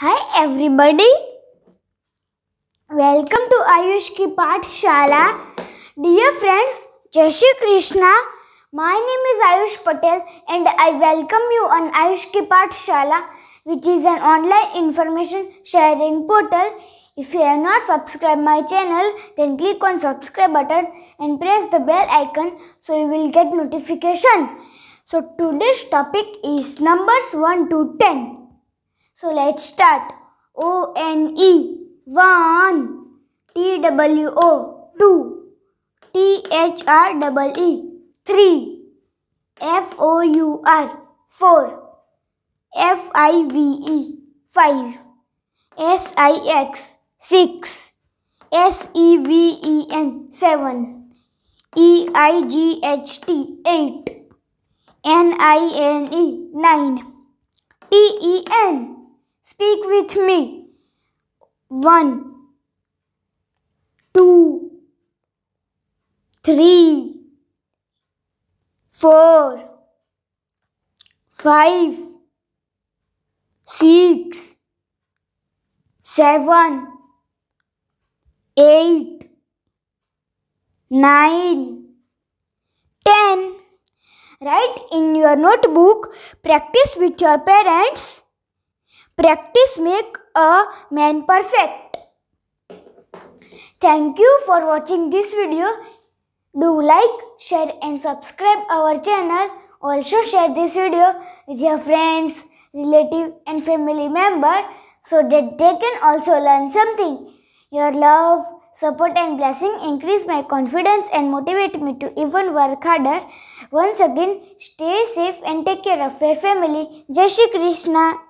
Hi everybody. Welcome to Ayush ki Paathshala. Dear friends, Jai Krishna. My name is Ayush Patel and I welcome you on Ayush ki Paathshala which is an online information sharing portal. If you have not subscribed my channel then click on subscribe button and press the bell icon so you will get notification. So today's topic is numbers 1 to 10. So let's start. O N E one. T W O two. T H R double E three. F O U R four. F I V E five. S I X six. S E V E N seven. E I G H T eight. N I N E nine. T E N Speak with me. One, two, three, four, five, six, seven, eight, nine, ten. Write in your notebook, practice with your parents. Practice make a man perfect. Thank you for watching this video. Do like, share and subscribe our channel. Also share this video with your friends, relatives, and family members so that they can also learn something. Your love, support and blessing increase my confidence and motivate me to even work harder. Once again, stay safe and take care of your family. Jai Shri Krishna.